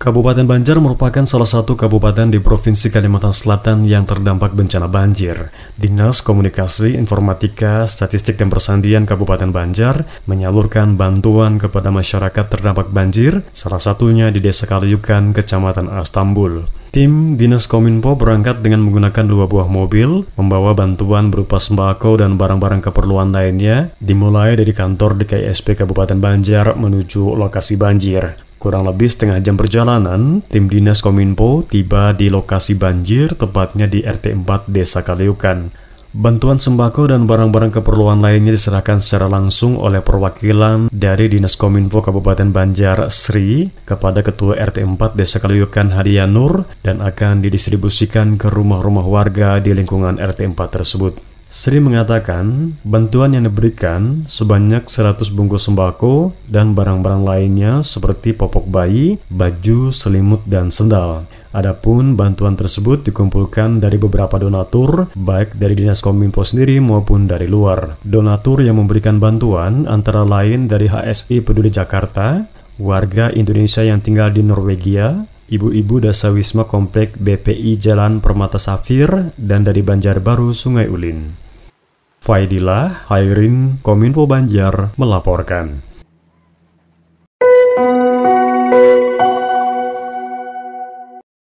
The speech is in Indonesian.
Kabupaten Banjar merupakan salah satu kabupaten di Provinsi Kalimantan Selatan yang terdampak bencana banjir. Dinas Komunikasi, Informatika, Statistik, dan Persandian Kabupaten Banjar menyalurkan bantuan kepada masyarakat terdampak banjir, salah satunya di Desa Kaliukan, Kecamatan Astambul. Tim Dinas Kominfo berangkat dengan menggunakan dua buah mobil, membawa bantuan berupa sembako dan barang-barang keperluan lainnya, dimulai dari kantor DKSP Kabupaten Banjar menuju lokasi banjir. Kurang lebih setengah jam perjalanan, tim dinas Kominfo tiba di lokasi banjir, tepatnya di RT 4 Desa Kaliukan. Bantuan sembako dan barang-barang keperluan lainnya diserahkan secara langsung oleh perwakilan dari Dinas Kominfo Kabupaten Banjar Sri kepada Ketua RT 4 Desa Kaliukan Hadianur dan akan didistribusikan ke rumah-rumah warga di lingkungan RT 4 tersebut. Sri mengatakan, bantuan yang diberikan sebanyak 100 bungkus sembako dan barang-barang lainnya seperti popok bayi, baju, selimut, dan sendal. Adapun bantuan tersebut dikumpulkan dari beberapa donatur, baik dari Dinas Kominfo sendiri maupun dari luar. Donatur yang memberikan bantuan antara lain dari HSI Peduli Jakarta, warga Indonesia yang tinggal di Norwegia, ibu-ibu dasawisma komplek BPI Jalan Permata Safir, dan dari Banjarbaru Sungai Ulin. Faidillah Hairin Kominfo Banjar melaporkan.